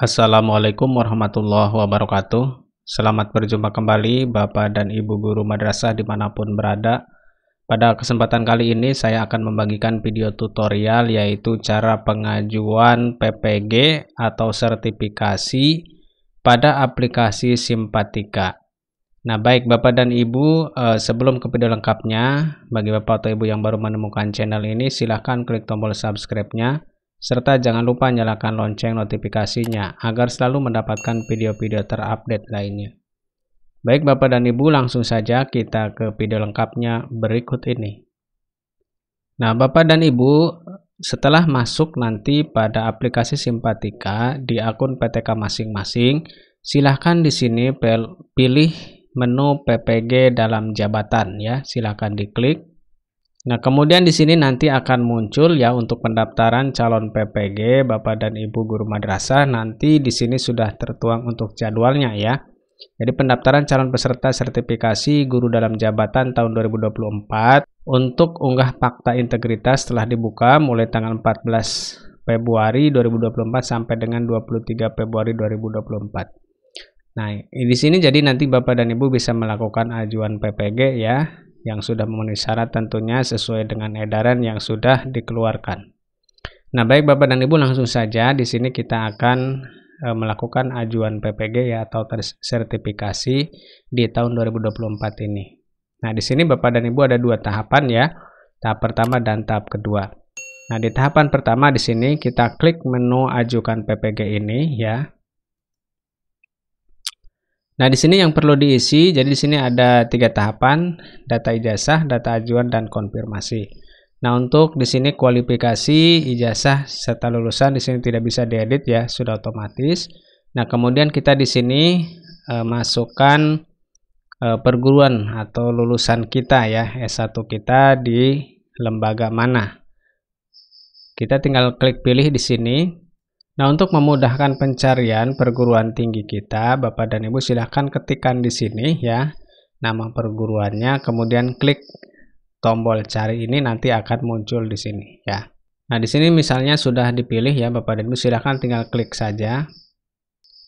Assalamualaikum warahmatullahi wabarakatuh. Selamat berjumpa kembali Bapak dan Ibu Guru Madrasah dimanapun berada. Pada kesempatan kali ini saya akan membagikan video tutorial yaitu cara pengajuan PPG atau sertifikasi pada aplikasi Simpatika. Nah baik Bapak dan Ibu, eh, sebelum ke video lengkapnya, bagi Bapak atau Ibu yang baru menemukan channel ini silahkan klik tombol subscribe-nya serta jangan lupa nyalakan lonceng notifikasinya agar selalu mendapatkan video-video terupdate lainnya. Baik Bapak dan Ibu, langsung saja kita ke video lengkapnya berikut ini. Nah, Bapak dan Ibu, setelah masuk nanti pada aplikasi Simpatika di akun PTK masing-masing, silahkan di sini pilih menu PPG dalam jabatan ya, silahkan diklik. Nah, kemudian di sini nanti akan muncul ya untuk pendaftaran calon PPG Bapak dan Ibu guru madrasah nanti di sini sudah tertuang untuk jadwalnya ya. Jadi pendaftaran calon peserta sertifikasi guru dalam jabatan tahun 2024 untuk unggah fakta integritas telah dibuka mulai tanggal 14 Februari 2024 sampai dengan 23 Februari 2024. Nah, di sini jadi nanti Bapak dan Ibu bisa melakukan ajuan PPG ya yang sudah memenuhi syarat tentunya sesuai dengan edaran yang sudah dikeluarkan. Nah, baik Bapak dan Ibu langsung saja di sini kita akan e, melakukan ajuan PPG ya atau sertifikasi di tahun 2024 ini. Nah, di sini Bapak dan Ibu ada dua tahapan ya. Tahap pertama dan tahap kedua. Nah, di tahapan pertama di sini kita klik menu ajukan PPG ini ya. Nah, di sini yang perlu diisi, jadi di sini ada tiga tahapan, data ijazah, data ajuan, dan konfirmasi. Nah, untuk di sini kualifikasi ijazah serta lulusan di sini tidak bisa diedit ya, sudah otomatis. Nah, kemudian kita di sini e, masukkan e, perguruan atau lulusan kita ya, S1 kita di lembaga mana. Kita tinggal klik pilih di sini. Nah, untuk memudahkan pencarian perguruan tinggi kita, Bapak dan Ibu silahkan ketikkan di sini ya nama perguruannya, kemudian klik tombol cari ini nanti akan muncul di sini ya. Nah, di sini misalnya sudah dipilih ya Bapak dan Ibu silahkan tinggal klik saja.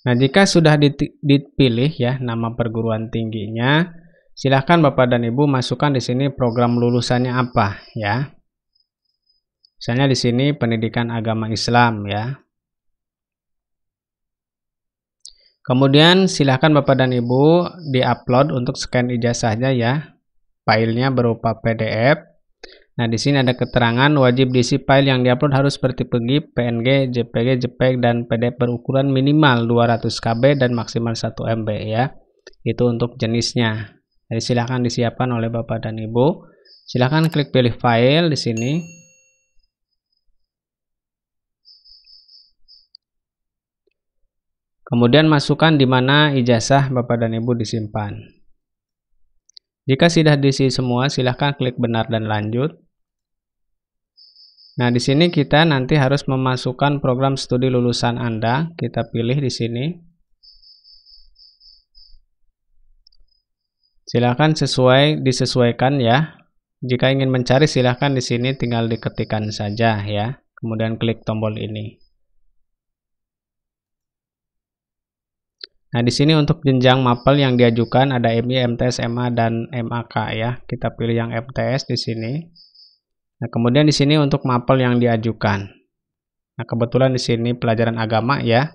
Nah, jika sudah dipilih ya nama perguruan tingginya, silahkan Bapak dan Ibu masukkan di sini program lulusannya apa ya. Misalnya di sini pendidikan agama Islam ya. Kemudian silahkan Bapak dan Ibu diupload untuk scan ijazahnya ya. Filenya berupa PDF. Nah, di sini ada keterangan wajib diisi file yang diupload harus seperti pergi PNG, JPG, JPEG dan PDF berukuran minimal 200 KB dan maksimal 1 MB ya. Itu untuk jenisnya. Jadi silahkan disiapkan oleh Bapak dan Ibu. Silahkan klik pilih file di sini. Kemudian masukkan di mana ijazah Bapak dan Ibu disimpan. Jika sudah diisi semua, silahkan klik benar dan lanjut. Nah, di sini kita nanti harus memasukkan program studi lulusan Anda. Kita pilih di sini. Silahkan sesuai disesuaikan ya. Jika ingin mencari silahkan di sini tinggal diketikkan saja ya. Kemudian klik tombol ini. Nah, di sini untuk jenjang mapel yang diajukan ada MI, MTS, MA, dan MAK ya. Kita pilih yang MTS di sini. Nah, kemudian di sini untuk mapel yang diajukan. Nah, kebetulan di sini pelajaran agama ya.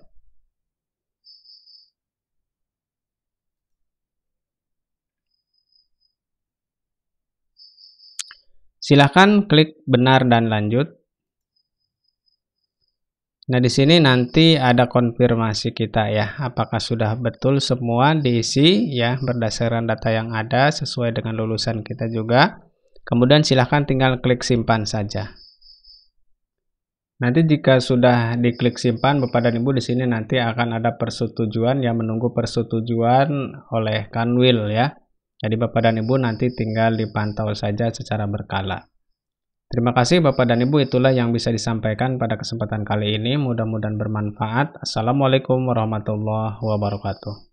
Silahkan klik benar dan lanjut. Nah, di sini nanti ada konfirmasi kita ya, apakah sudah betul semua diisi ya berdasarkan data yang ada sesuai dengan lulusan kita juga. Kemudian silahkan tinggal klik simpan saja. Nanti jika sudah diklik simpan, Bapak dan Ibu di sini nanti akan ada persetujuan yang menunggu persetujuan oleh Kanwil ya. Jadi Bapak dan Ibu nanti tinggal dipantau saja secara berkala. Terima kasih Bapak dan Ibu, itulah yang bisa disampaikan pada kesempatan kali ini. Mudah-mudahan bermanfaat. Assalamualaikum warahmatullahi wabarakatuh.